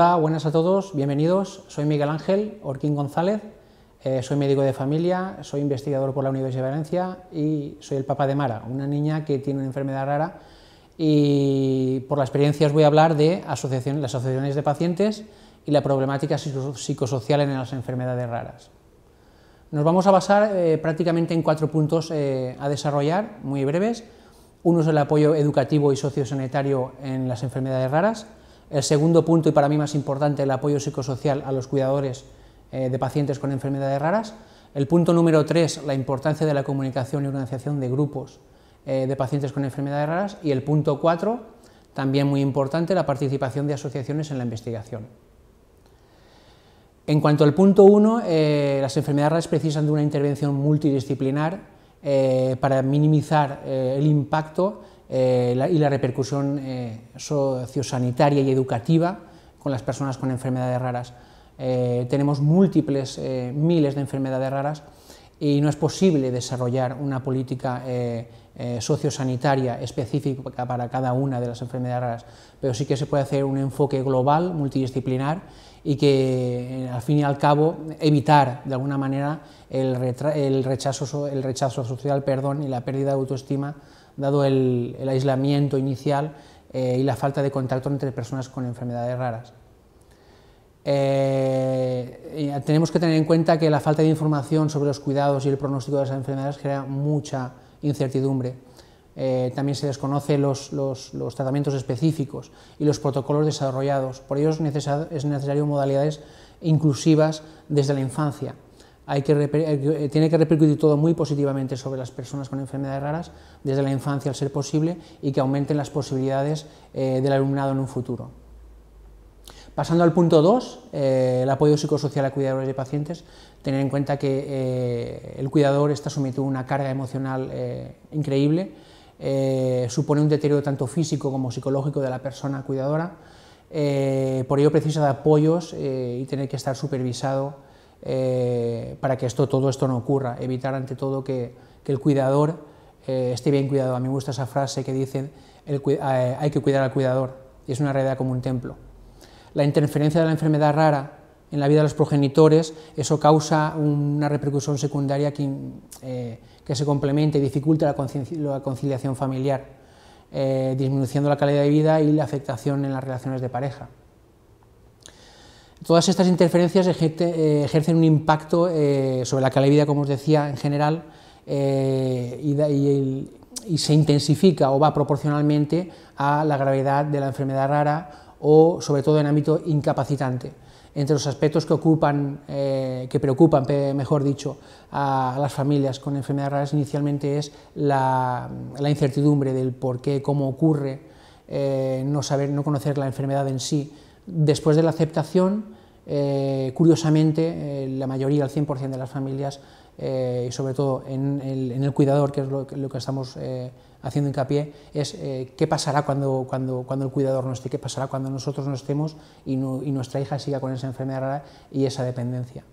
Hola, buenas a todos, bienvenidos. Soy Miguel Ángel Orquín González, eh, soy médico de familia, soy investigador por la Universidad de Valencia y soy el papá de Mara, una niña que tiene una enfermedad rara. Y por la experiencia os voy a hablar de las asociaciones de pacientes y la problemática psicosocial en las enfermedades raras. Nos vamos a basar eh, prácticamente en cuatro puntos eh, a desarrollar, muy breves. Uno es el apoyo educativo y sociosanitario en las enfermedades raras el segundo punto, y para mí más importante, el apoyo psicosocial a los cuidadores eh, de pacientes con enfermedades raras. El punto número tres, la importancia de la comunicación y organización de grupos eh, de pacientes con enfermedades raras. Y el punto cuatro, también muy importante, la participación de asociaciones en la investigación. En cuanto al punto uno, eh, las enfermedades raras precisan de una intervención multidisciplinar para minimizar el impacto eh, y la repercusión eh, sociosanitaria y educativa con las personas con enfermedades raras. Eh, tenemos múltiples miles de enfermedades raras y no es posible desarrollar una política sociosanitaria específica para cada una de las enfermedades raras, pero sí que se puede hacer un enfoque global, multidisciplinar y que al fin y al cabo evitar de alguna manera el, rechazo, el rechazo social perdón, y la pérdida de autoestima dado el, aislamiento inicial eh, y la falta de contacto entre personas con enfermedades raras. Eh, tenemos que tener en cuenta que la falta de información sobre los cuidados y el pronóstico de las enfermedades genera mucha incertidumbre. Eh, también se desconocen los, tratamientos específicos y los protocolos desarrollados. Por ello es necesario modalidades inclusivas desde la infancia que, eh, tiene que repercutir todo muy positivamente sobre las personas con enfermedades raras, desde la infancia al ser posible, y que aumenten las posibilidades eh, del alumnado en un futuro. Pasando al punto 2, eh, el apoyo psicosocial a cuidadores de pacientes, tener en cuenta que el cuidador está sometido a una carga emocional increíble, supone un deterioro tanto físico como psicológico de la persona cuidadora, por ello precisa de apoyos y tener que estar supervisado eh, para que esto, todo esto no ocurra, evitar ante todo que, el cuidador eh, esté bien cuidado. A mí me gusta esa frase que dicen, eh, hay que cuidar al cuidador, y es una realidad como un templo. La interferencia de la enfermedad rara en la vida de los progenitores, eso causa una repercusión secundaria que, se complementa y dificulta la, conciliación familiar, disminuyendo la calidad de vida y la afectación en las relaciones de pareja. Todas estas interferencias eh, ejercen un impacto eh, sobre la calidad de vida, como os decía, en general, eh, y, se intensifica o va proporcionalmente a la gravedad de la enfermedad rara o sobre todo en ámbito incapacitante. Entre los aspectos que preocupan, mejor dicho, a, las familias con enfermedades raras inicialmente es la, incertidumbre del por qué, cómo ocurre, no saber, no conocer la enfermedad en sí, Después de la aceptación, eh, curiosamente, eh, la mayoría, el 100% de las familias, eh, y sobre todo en el, cuidador, que es lo, que estamos haciendo hincapié, es qué pasará cuando, cuando, cuando, el cuidador no esté, qué pasará cuando nosotros no estemos y, y nuestra hija siga con esa enfermedad rara y esa dependencia.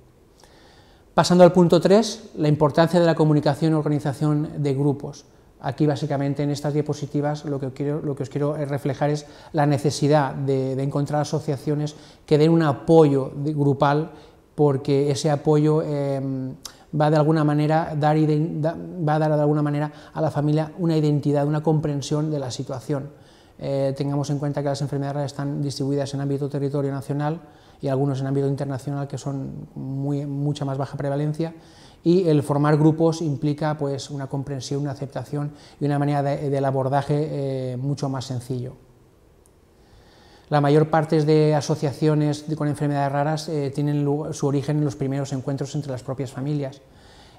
Pasando al punto 3, la importancia de la comunicación y organización de grupos. Aquí básicamente en estas diapositivas lo que, os quiero eh, reflejar es la necesidad de, encontrar asociaciones que den un apoyo grupal porque ese apoyo em, va de alguna manera dar va a dar de alguna manera a la familia una identidad, una comprensión de la situación. Eh, tengamos en cuenta que las enfermedades están distribuidas en ámbito territorio nacional, y algunos en ámbito internacional que son mucha más baja prevalencia y el formar grupos implica pues una comprensión, una aceptación y una manera del abordaje eh, mucho más sencillo. La mayor parte de asociaciones con enfermedades raras eh, tienen su origen en los primeros encuentros entre las propias familias.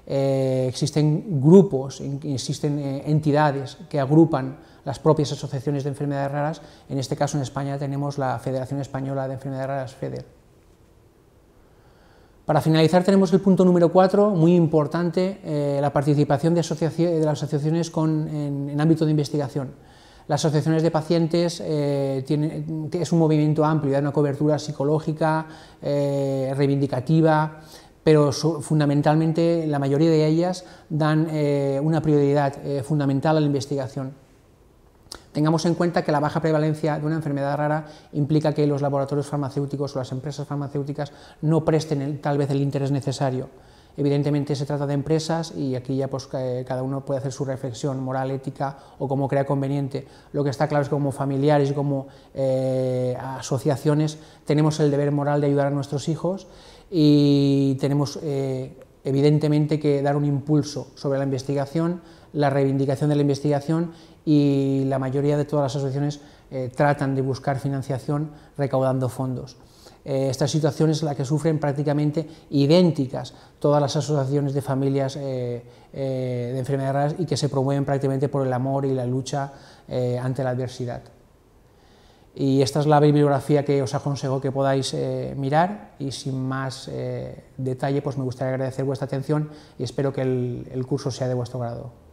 Eh, existen grupos, existen eh, entidades que agrupan las propias asociaciones de enfermedades raras. En este caso en España tenemos la Federación Española de Enfermedades Raras, FEDER. Para finalizar tenemos el punto número 4, muy importante, eh, la participación de, de, las asociaciones en, ámbito de investigación las asociaciones de pacientes es un movimiento amplio, da una cobertura psicológica, reivindicativa, pero fundamentalmente la mayoría de ellas dan eh, una prioridad eh, fundamental a la investigación. Tengamos en cuenta que la baja prevalencia de una enfermedad rara implica que los laboratorios farmacéuticos o las empresas farmacéuticas no presten tal vez el interés necesario. Evidentemente se trata de empresas y aquí ya pues eh, cada uno puede hacer su reflexión moral, ética o como crea conveniente. Lo que está claro es que como familiares, y como eh, asociaciones, tenemos el deber moral de ayudar a nuestros hijos y tenemos eh, evidentemente que dar un impulso sobre la investigación, la reivindicación de la investigación y la mayoría de todas las asociaciones tratan de buscar financiación recaudando fondos. Eh, esta situación es la que sufren prácticamente idénticas todas las asociaciones de familias eh, eh, de enfermedades raras y que se promueven prácticamente por el amor y la lucha eh, ante la adversidad. Y esta es la bibliografía que os aconsejo que podáis mirar y sin más detalle pues me gustaría agradecer vuestra atención y espero que el curso sea de vuestro grado.